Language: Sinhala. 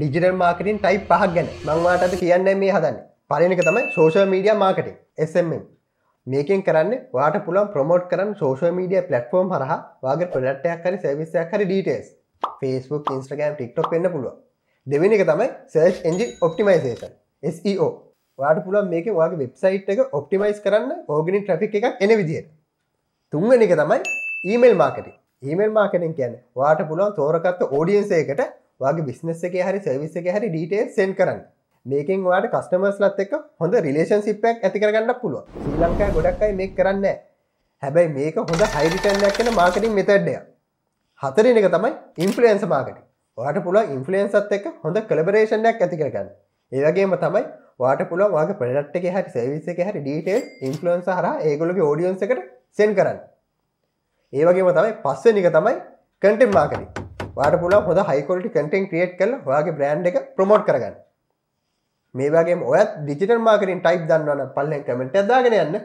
ඩිජිටල් මාර්කටින් ටයි පහක් ගැන මංවාට අද කියන්න මේ හදන්න පලනක තමයි සෝෂල් මීඩිය මාර්කටින් එසම මේකින් කරන්න වාට පුළන් ප්‍රමෝට් කරන්න සෝෂල් මීඩිය පලට්ෆෝර්ම් හරහා වගේ ප්‍රඩට්ටයක් හරි සවිස්සයක් හරි ඩටස් ෆස්බුක් ඉස්ටගම් ටික්ටොක් වෙන්න පුළුව දෙවෙන එක තමයි සර්ච් එන්ජි ඔප්ටිමයිසේෂන් SEO වාට පුළුවන් මේක වගේ වෙබ්සයිට් එක ඔප්ටිමයිස් e කරන්න ඕගනි ට්‍රෆික් එකක් එන විදියට තුන්වැනි එක තමයි ඊමල් මාර්කටින් ඊමල් මාර්කටින් කියන්න වාට පුළුවන් තෝරකත්ත ෝඩියන්සේකට වගේ බිස්නස් එක හරි සවිස් එක හරි ඩීටේ සෙන් කරන්න මේකින් වාට කස්ටමර්ස් ලත් එක හොඳ රිලේෂන් සිප්පයක් ඇතිකරගන්න පුළුව ශ්‍රී ලංකා ගොඩක්යි මේ කරන්න හැබැයි මේක හොඳ හයිරිටන්නක් කෙන මාකටින් මෙතඩ්ඩය හතරන එක තමයි ඉන්ෆලන්ස මාකටින් වාට පුළුව ඉන්ෆලන්සත් එක හොඳ කලබරේෂණයක් ඇතිකරගන්න ඒවගේම තමයි වාට පුළුව වාගේ පඩට් එක හරි සවිස් එක හරි ඩීටේ ඉන්ෆලන්ස හර ඒගොලගේ ෝඩියන්සකට සෙන් කරන්න ඒවගේම තමයි පස්සනික තමයි කටෙන් මාකටින් වාට පුල හොඳ හයිකොට කටෙන් ක්‍රියට් කල වාගේ බ්‍රන්් එක ප්‍රමෝට් කරගන්න මේ වගේ ඔයත් ඩිජිටල් මාකරින් ටයිප් දන්නවන පල්ලෙන් කමට දාගෙන යන්න